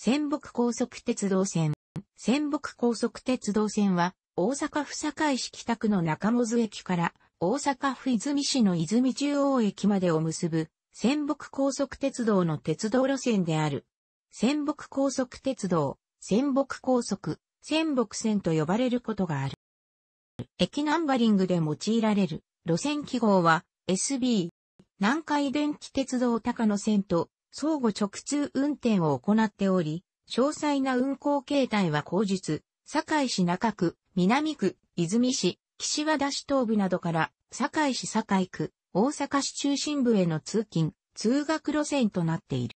仙北高速鉄道線。仙北高速鉄道線は、大阪府堺市北区の中本駅から、大阪府泉市の泉中央駅までを結ぶ、仙北高速鉄道の鉄道路線である。仙北高速鉄道、仙北高速、仙北線と呼ばれることがある。駅ナンバリングで用いられる路線記号は SB、南海電気鉄道高野線と相互直通運転を行っており、詳細な運行形態は後日、堺市中区、南区、泉市、岸和田市東部などから堺市堺区、大阪市中心部への通勤、通学路線となっている。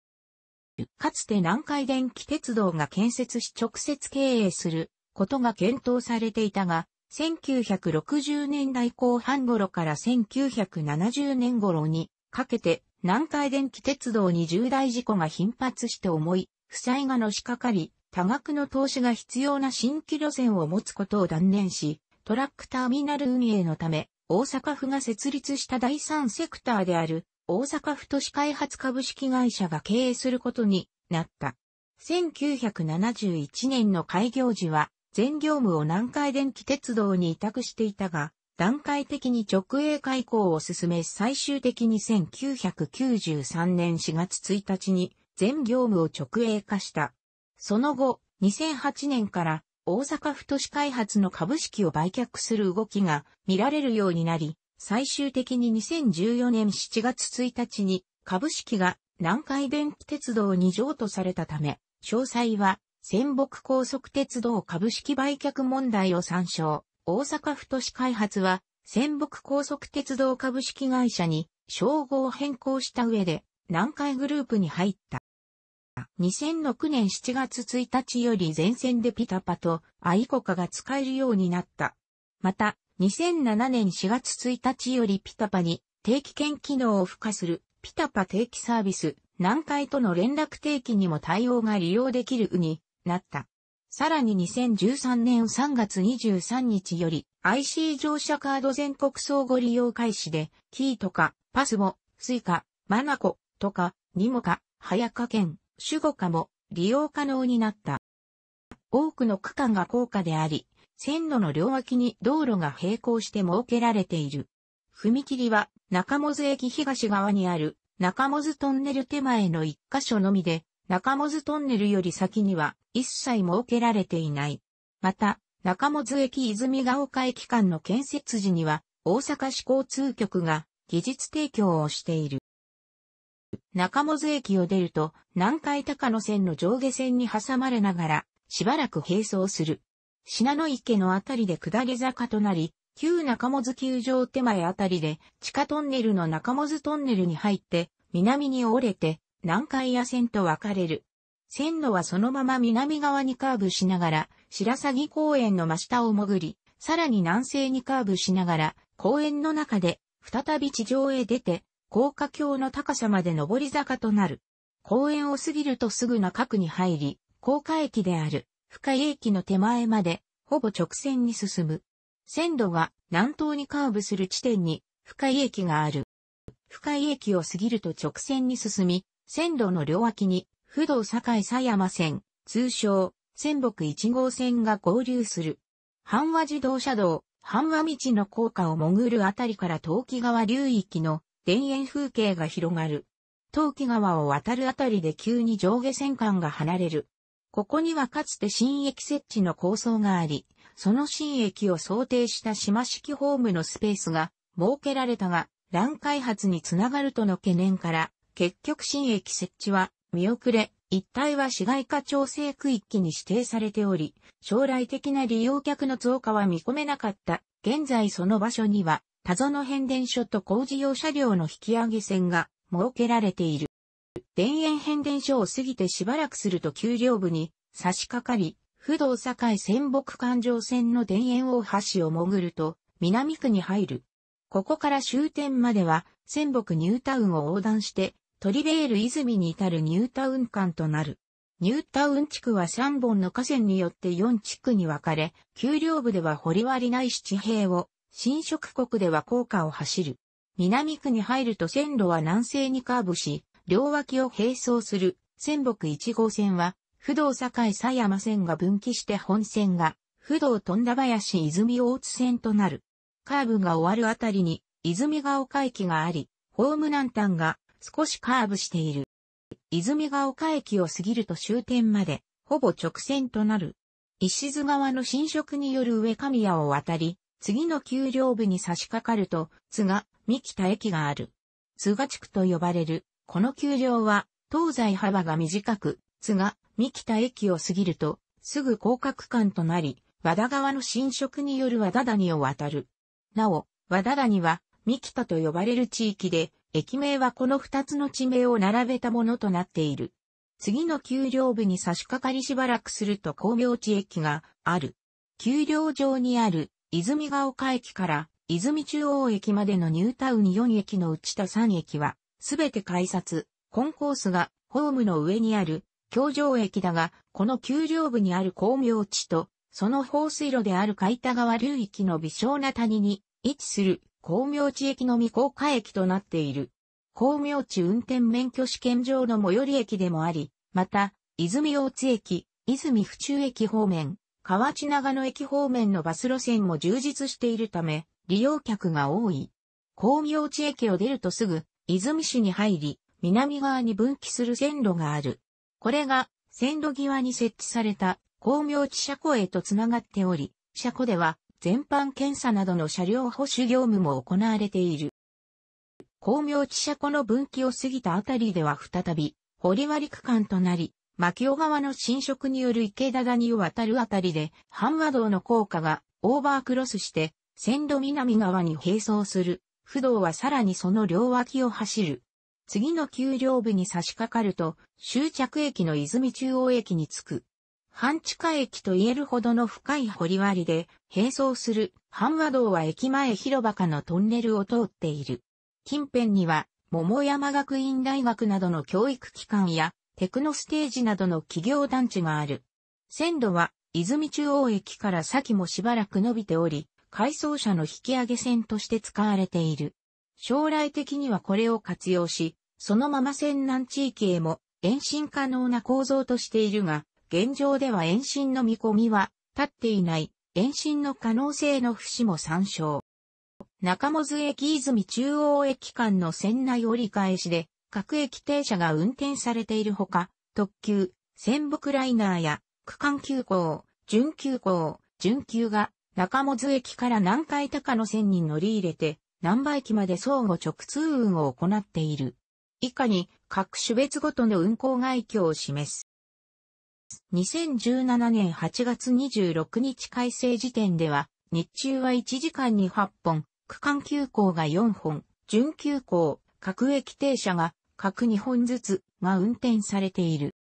かつて南海電気鉄道が建設し直接経営することが検討されていたが、1960年代後半頃から1970年頃にかけて南海電気鉄道に重大事故が頻発して重い、負債がのしかかり、多額の投資が必要な新規路線を持つことを断念し、トラックターミナル運営のため、大阪府が設立した第三セクターである、大阪府都市開発株式会社が経営することになった。1971年の開業時は、全業務を南海電気鉄道に委託していたが、段階的に直営開港を進め最終的に1993年4月1日に全業務を直営化した。その後、2008年から大阪府都市開発の株式を売却する動きが見られるようになり、最終的に2014年7月1日に株式が南海電気鉄道に譲渡されたため、詳細は仙北高速鉄道株式売却問題を参照。大阪府都市開発は、仙北高速鉄道株式会社に、称号を変更した上で、南海グループに入った。2006年7月1日より全線でピタパとアイコカが使えるようになった。また、2007年4月1日よりピタパに定期券機能を付加するピタパ定期サービス、南海との連絡定期にも対応が利用できるうになった。さらに2013年3月23日より IC 乗車カード全国総合利用開始で、キーとか、パスも、スイカ、マナコ、とか、ニモカ、早カ券、守護カも利用可能になった。多くの区間が高架であり、線路の両脇に道路が並行して設けられている。踏切は中本駅東側にある中本トンネル手前の一箇所のみで、中本トンネルより先には一切設けられていない。また、中本駅泉ヶ丘駅間の建設時には、大阪市交通局が技術提供をしている。中本駅を出ると、南海高野線の上下線に挟まれながら、しばらく並走する。信濃池のあたりで下り坂となり、旧中本球場手前あたりで、地下トンネルの中本トンネルに入って、南に折れて、南海野線と分かれる。線路はそのまま南側にカーブしながら、白鷺公園の真下を潜り、さらに南西にカーブしながら、公園の中で、再び地上へ出て、高架橋の高さまで上り坂となる。公園を過ぎるとすぐ中区に入り、高架駅である、深井駅の手前まで、ほぼ直線に進む。線路が南東にカーブする地点に、深井駅がある。深井駅を過ぎると直線に進み、線路の両脇に、不動境狭山線、通称、仙北1号線が合流する。阪和自動車道、阪和道の高架を潜るあたりから東器川流域の田園風景が広がる。東器川を渡るあたりで急に上下線間が離れる。ここにはかつて新駅設置の構想があり、その新駅を想定した島式ホームのスペースが設けられたが、乱開発につながるとの懸念から、結局新駅設置は見送れ、一帯は市街化調整区域に指定されており、将来的な利用客の増加は見込めなかった。現在その場所には、田園変電所と工事用車両の引き上げ線が設けられている。田園変電所を過ぎてしばらくすると丘陵部に差し掛かり、不動境仙北環状線の田園大橋を潜ると、南区に入る。ここから終点までは、仙北ニュータウンを横断して、トリレール泉に至るニュータウン間となる。ニュータウン地区は3本の河川によって4地区に分かれ、丘陵部では掘り割りない七平を、新植国では高架を走る。南区に入ると線路は南西にカーブし、両脇を並走する、仙北1号線は、不動境狭山線が分岐して本線が、不動富田林泉大津線となる。カーブが終わるあたりに、泉ヶ丘駅があり、ホーム南端が少しカーブしている。泉ヶ丘駅を過ぎると終点まで、ほぼ直線となる。石津川の浸食による上神谷を渡り、次の丘陵部に差し掛かると、津賀、三木田駅がある。津賀地区と呼ばれる、この丘陵は、東西幅が短く、津賀、三木田駅を過ぎると、すぐ広角間となり、和田川の浸食による和田谷を渡る。なお、和田谷は、三木田と呼ばれる地域で、駅名はこの二つの地名を並べたものとなっている。次の丘陵部に差し掛かりしばらくすると工業地駅がある。丘陵上にある泉ヶ丘駅から泉中央駅までのニュータウン4駅のうちと3駅は、すべて改札、コンコースがホームの上にある京上駅だが、この丘陵部にある工業地と、その放水路である海田川流域の微小な谷に位置する光明地駅の未公開駅となっている。光明地運転免許試験場の最寄り駅でもあり、また、泉大津駅、泉府中駅方面、河内長野駅方面のバス路線も充実しているため、利用客が多い。光明地駅を出るとすぐ、泉市に入り、南側に分岐する線路がある。これが、線路際に設置された、光明地車庫へとつながっており、車庫では、全般検査などの車両保守業務も行われている。巧妙。地車庫の分岐を過ぎたあたりでは再び、堀割区間となり、牧尾川の浸食による池田谷を渡るあたりで、阪和道の高架がオーバークロスして、線路南側に並走する。不動はさらにその両脇を走る。次の丘陵部に差し掛かると、終着駅の泉中央駅に着く。半地下駅と言えるほどの深い堀割りで、並走する半和道は駅前広場下のトンネルを通っている。近辺には、桃山学院大学などの教育機関や、テクノステージなどの企業団地がある。線路は、泉中央駅から先もしばらく伸びており、回送車の引き上げ線として使われている。将来的にはこれを活用し、そのまま線南地域へも延伸可能な構造としているが、現状では延伸の見込みは立っていない延伸の可能性の節も参照。中本津駅泉中央駅間の線内折り返しで各駅停車が運転されているほか、特急、仙北ライナーや区間急行、準急行、準急が中本津駅から南海高野線に乗り入れて、南波駅まで相互直通運を行っている。以下に各種別ごとの運行概況を示す。2017年8月26日改正時点では、日中は1時間に8本、区間急行が4本、準急行、各駅停車が各2本ずつが運転されている。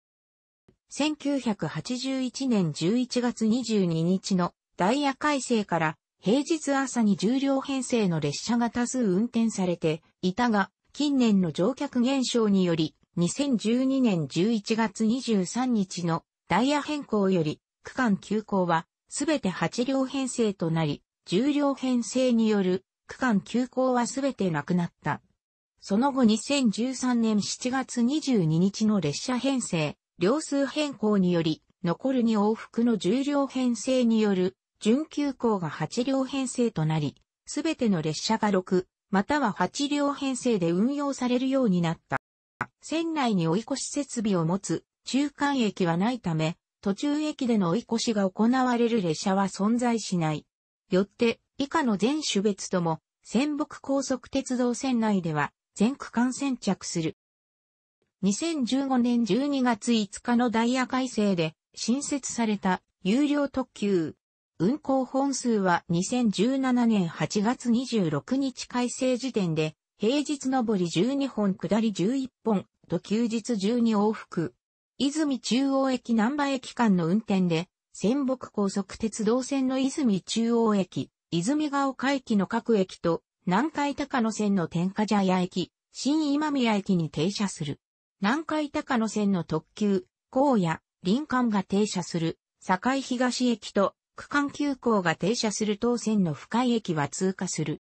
1981年11月22日のダイヤ改正から平日朝に重量編成の列車が多数運転されていたが、近年の乗客減少により、2012年11月23日のダイヤ変更より、区間急行は、すべて8両編成となり、10両編成による、区間急行はすべてなくなった。その後2013年7月22日の列車編成、両数変更により、残る2往復の10両編成による、準急行が8両編成となり、すべての列車が6、または8両編成で運用されるようになった。船内に追い越し設備を持つ中間駅はないため、途中駅での追い越しが行われる列車は存在しない。よって、以下の全種別とも、仙北高速鉄道線内では、全区間先着する。2015年12月5日のダイヤ改正で、新設された、有料特急。運行本数は2017年8月26日改正時点で、平日上り12本下り11本と休日12往復。泉中央駅南波駅間の運転で、仙北高速鉄道線の泉中央駅、泉ヶ丘駅の各駅と、南海高野線の天下茶屋駅、新今宮駅に停車する。南海高野線の特急、高野、林間が停車する、堺東駅と、区間急行が停車する当線の深井駅は通過する。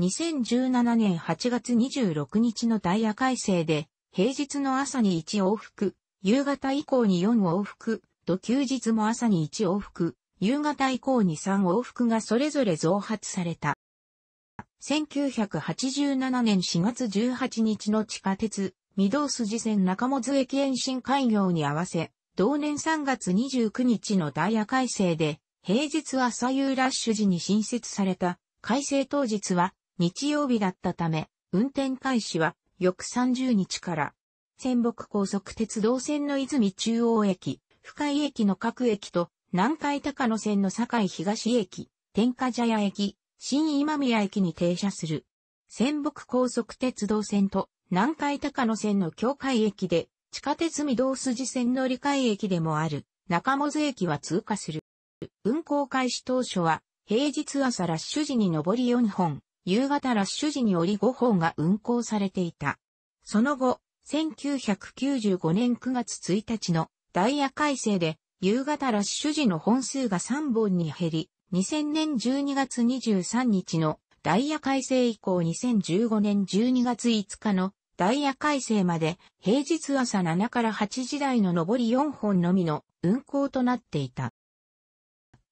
2017年8月26日のダイヤ改正で、平日の朝に1往復、夕方以降に4往復、と休日も朝に1往復、夕方以降に3往復がそれぞれ増発された。1987年4月18日の地下鉄、御堂筋線中本駅延伸開業に合わせ、同年3月29日のダイヤ改正で、平日朝夕ラッシュ時に新設された、改正当日は日曜日だったため、運転開始は翌30日から仙北高速鉄道線の泉中央駅、深井駅の各駅と、南海高野線の堺東駅、天下茶屋駅、新今宮駅に停車する。仙北高速鉄道線と南海高野線の境界駅で、地下鉄御堂筋線の換え駅でもある、中本駅は通過する。運行開始当初は、平日朝ラッシュ時に上り4本、夕方ラッシュ時に降り5本が運行されていた。その後、1995年9月1日のダイヤ改正で、夕方ラッシュ時の本数が3本に減り、2000年12月23日のダイヤ改正以降2015年12月5日のダイヤ改正まで平日朝7から8時台の上り4本のみの運行となっていた。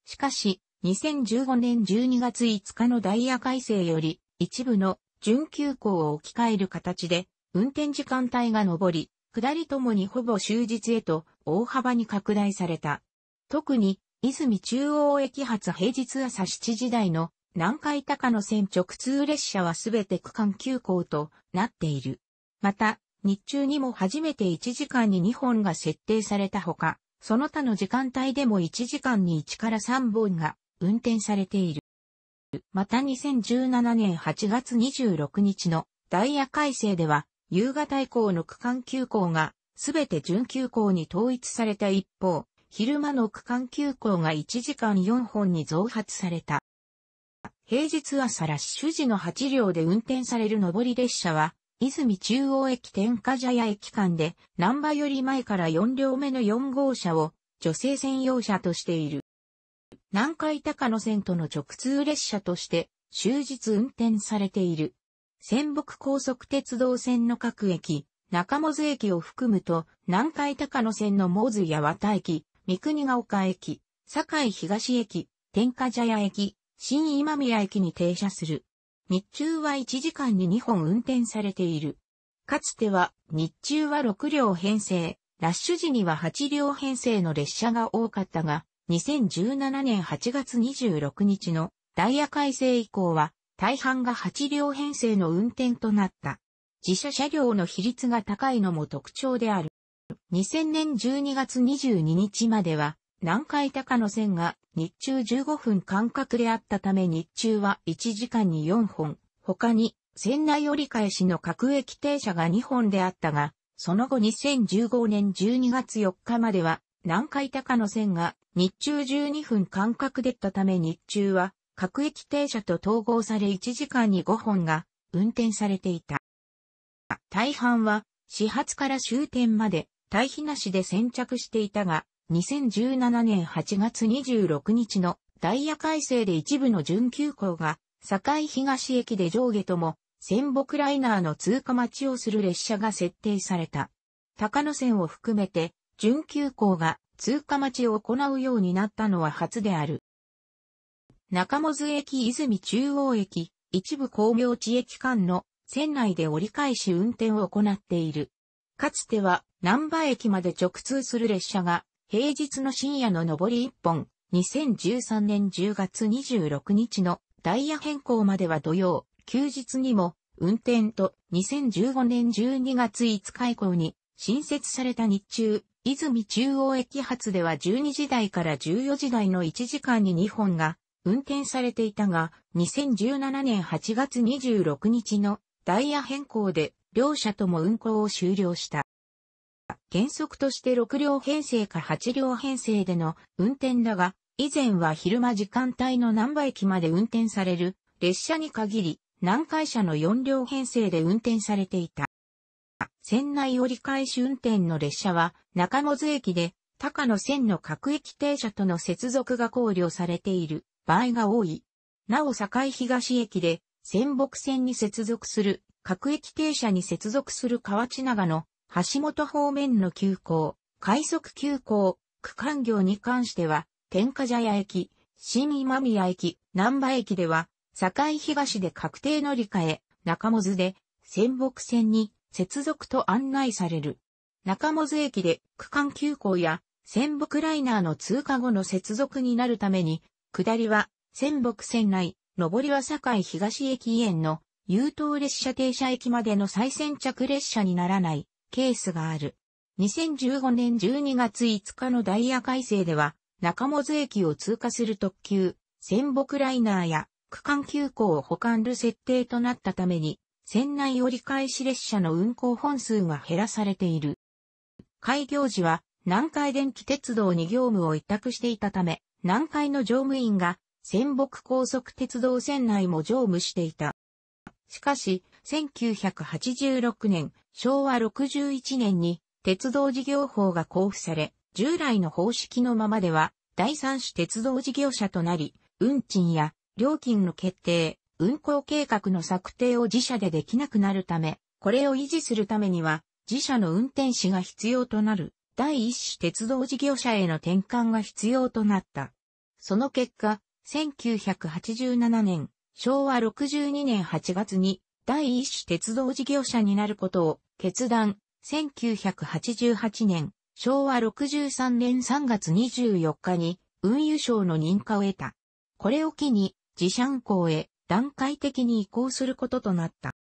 しかし、2015年12月5日のダイヤ改正より一部の準急行を置き換える形で運転時間帯が上り、下りともにほぼ終日へと大幅に拡大された。特に、泉中央駅発平日朝7時台の南海高野線直通列車はすべて区間急行となっている。また、日中にも初めて1時間に2本が設定されたほか、その他の時間帯でも1時間に1から3本が運転されている。また2017年8月26日のダイヤ改正では、夕方以降の区間休校がすべて準休校に統一された一方、昼間の区間休校が1時間4本に増発された。平日朝ラッシュ時の8両で運転される上り列車は、泉中央駅天下茶屋駅間で、南波より前から4両目の4号車を女性専用車としている。南海高野線との直通列車として終日運転されている。仙北高速鉄道線の各駅、中本駅を含むと、南海高野線のモーズや和駅、三国ヶ丘駅、堺東駅、天下茶屋駅、新今宮駅に停車する。日中は1時間に2本運転されている。かつては、日中は6両編成、ラッシュ時には8両編成の列車が多かったが、2017年8月26日のダイヤ改正以降は大半が8両編成の運転となった。自社車両の比率が高いのも特徴である。2000年12月22日までは、南海高野線が日中15分間隔であったため日中は1時間に4本、他に船内折り返しの各駅停車が2本であったが、その後2015年12月4日までは南海高野線が日中12分間隔でったため日中は各駅停車と統合され1時間に5本が運転されていた。大半は始発から終点まで対比なしで先着していたが、2017年8月26日のダイヤ改正で一部の準急行が堺東駅で上下とも仙北ライナーの通過待ちをする列車が設定された。高野線を含めて準急行が通過待ちを行うようになったのは初である。中本駅泉中央駅、一部工業地駅間の線内で折り返し運転を行っている。かつては、南波駅まで直通する列車が、平日の深夜の上り1本、2013年10月26日のダイヤ変更までは土曜、休日にも運転と2015年12月5日以降に新設された日中、泉中央駅発では12時台から14時台の1時間に2本が運転されていたが、2017年8月26日のダイヤ変更で両社とも運行を終了した。原則として6両編成か8両編成での運転だが、以前は昼間時間帯の南波駅まで運転される列車に限り、南海車の4両編成で運転されていた。船内折り返し運転の列車は中本駅で高野線の各駅停車との接続が考慮されている場合が多い。なお堺東駅で、仙北線に接続する、各駅停車に接続する河内長の、橋本方面の急行、快速急行、区間業に関しては、天下茶屋駅、新今宮駅、南波駅では、堺東で確定乗り換え、中本で、仙北線に接続と案内される。中本駅で区間急行や仙北ライナーの通過後の接続になるために、下りは、仙北線内、上りは堺東駅園の、優等列車停車駅までの最先着列車にならないケースがある。2015年12月5日のダイヤ改正では、中本駅を通過する特急、仙北ライナーや区間急行を保管る設定となったために、船内折り返し列車の運行本数が減らされている。開業時は南海電気鉄道に業務を委託していたため、南海の乗務員が、仙北高速鉄道線内も乗務していた。しかし、1986年、昭和61年に、鉄道事業法が交付され、従来の方式のままでは、第三種鉄道事業者となり、運賃や料金の決定、運行計画の策定を自社でできなくなるため、これを維持するためには、自社の運転士が必要となる。第一種鉄道事業者への転換が必要となった。その結果、1987年、昭和62年8月に第一種鉄道事業者になることを決断。1988年、昭和63年3月24日に運輸省の認可を得た。これを機に自社運行へ段階的に移行することとなった。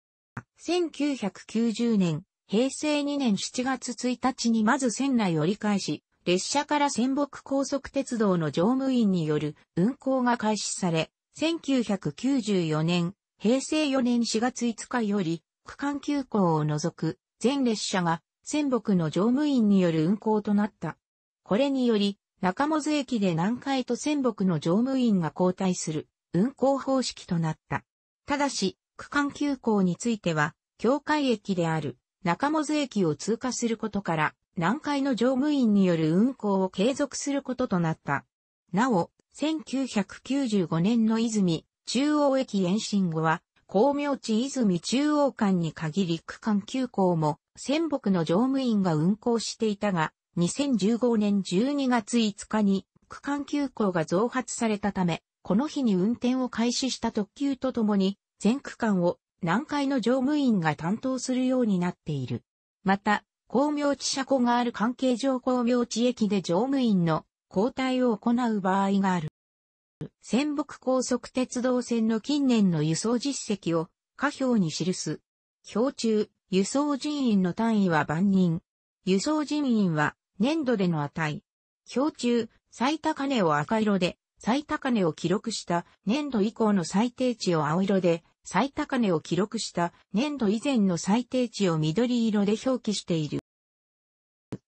1990年、平成2年7月1日にまず船内折り返し、列車から仙北高速鉄道の乗務員による運行が開始され、1994年、平成4年4月5日より、区間急行を除く全列車が仙北の乗務員による運行となった。これにより、中本駅で南海と仙北の乗務員が交代する運行方式となった。ただし、区間急行については、境界駅である中本駅を通過することから、南海の乗務員による運行を継続することとなった。なお、1995年の泉中央駅延伸後は、光明地泉中央間に限り区間急校も、仙北の乗務員が運行していたが、2015年12月5日に区間急校が増発されたため、この日に運転を開始した特急とともに、全区間を南海の乗務員が担当するようになっている。また、公明地車庫がある関係上公明地駅で乗務員の交代を行う場合がある。仙北高速鉄道線の近年の輸送実績を下表に記す。表中、輸送人員の単位は万人。輸送人員は年度での値。表中、最高値を赤色で、最高値を記録した年度以降の最低値を青色で、最高値を記録した年度以前の最低値を緑色で表記している。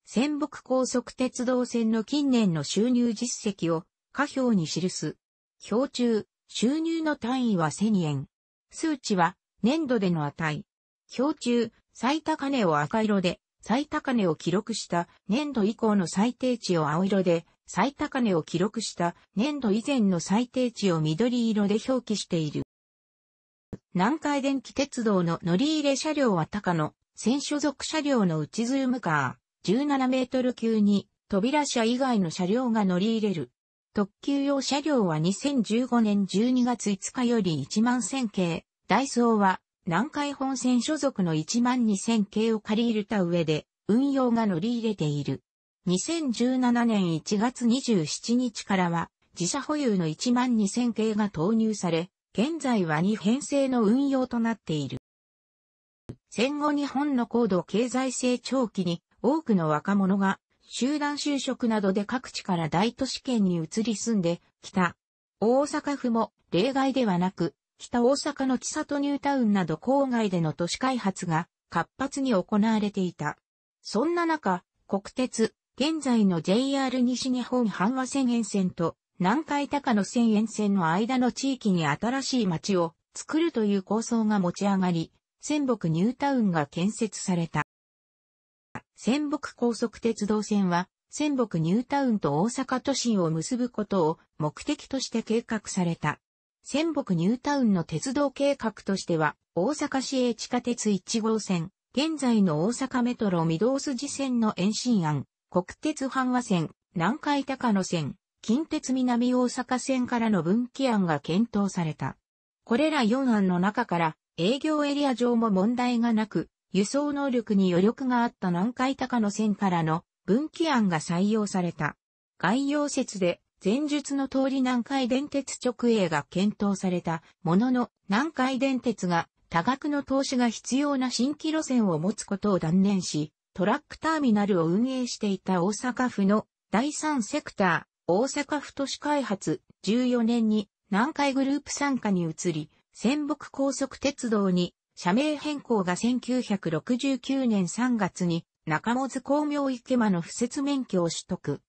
仙北高速鉄道線の近年の収入実績を下表に記す。表中、収入の単位は1000円。数値は年度での値。表中、最高値を赤色で、最高値を記録した年度以降の最低値を青色で、最高値を記録した年度以前の最低値を緑色で表記している。南海電気鉄道の乗り入れ車両は高野、線所属車両の内ズームカー、17メートル級に、扉車以外の車両が乗り入れる。特急用車両は2015年12月5日より1万1000系、ダイソーは南海本線所属の1万2000系を借り入れた上で運用が乗り入れている。2017年1月27日からは自社保有の1万2000系が投入され、現在は2編成の運用となっている。戦後日本の高度経済成長期に多くの若者が集団就職などで各地から大都市圏に移り住んできた。大阪府も例外ではなく、北大阪の千里ニュータウンなど郊外での都市開発が活発に行われていた。そんな中、国鉄、現在の JR 西日本阪和線沿線と南海高野線沿線の間の地域に新しい町を作るという構想が持ち上がり、仙北ニュータウンが建設された。仙北高速鉄道線は、仙北ニュータウンと大阪都心を結ぶことを目的として計画された。仙北ニュータウンの鉄道計画としては、大阪市営地下鉄1号線、現在の大阪メトロ御堂筋線の延伸案、国鉄阪和線、南海高野線、近鉄南大阪線からの分岐案が検討された。これら4案の中から営業エリア上も問題がなく、輸送能力に余力があった南海高野線からの分岐案が採用された。概要説で前述の通り南海電鉄直営が検討されたものの南海電鉄が多額の投資が必要な新規路線を持つことを断念し、トラックターミナルを運営していた大阪府の第三セクター、大阪府都市開発14年に南海グループ参加に移り、仙北高速鉄道に社名変更が1969年3月に中本光明池間の敷設免許を取得。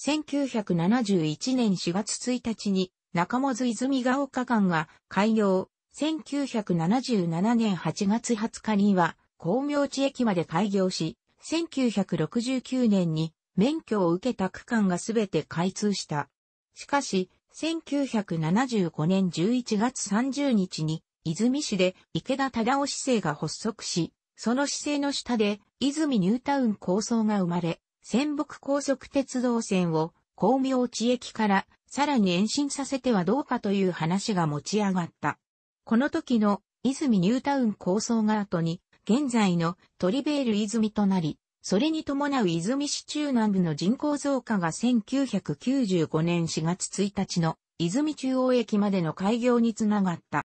1971年4月1日に中本泉ヶ丘間が開業。1977年8月20日には光明地駅まで開業し、1969年に免許を受けた区間がすべて開通した。しかし、1975年11月30日に、泉市で池田忠夫市政が発足し、その市政の下で、泉ニュータウン構想が生まれ、仙北高速鉄道線を、光明地駅から、さらに延伸させてはどうかという話が持ち上がった。この時の、泉ニュータウン構想が後に、現在のトリベール泉となり、それに伴う泉市中南部の人口増加が1995年4月1日の泉中央駅までの開業につながった。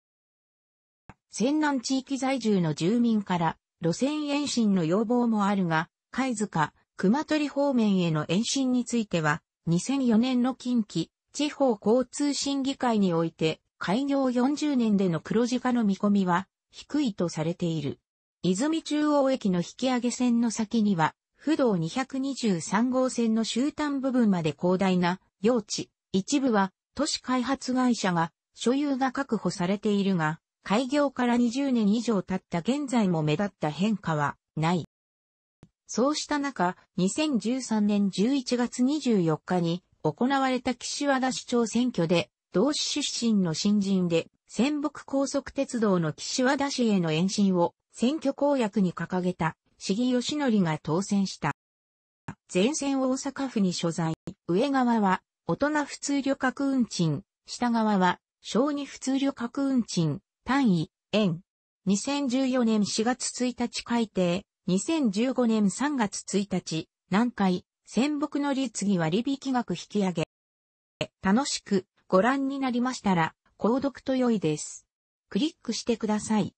仙南地域在住の住民から路線延伸の要望もあるが、貝塚、熊取方面への延伸については、2004年の近畿地方交通審議会において、開業40年での黒字化の見込みは低いとされている。泉中央駅の引き上げ線の先には、不動223号線の終端部分まで広大な用地、一部は都市開発会社が所有が確保されているが、開業から20年以上経った現在も目立った変化はない。そうした中、2013年11月24日に行われた岸和田市長選挙で、同市出身の新人で、仙北高速鉄道の岸和田市への延伸を選挙公約に掲げた、市議義則が当選した。前線大阪府に所在、上側は、大人普通旅客運賃、下側は、小児普通旅客運賃、単位、円。2014年4月1日改定、2015年3月1日、南海、仙北の立次割引額引き上げ。楽しくご覧になりましたら、購読と良いです。クリックしてください。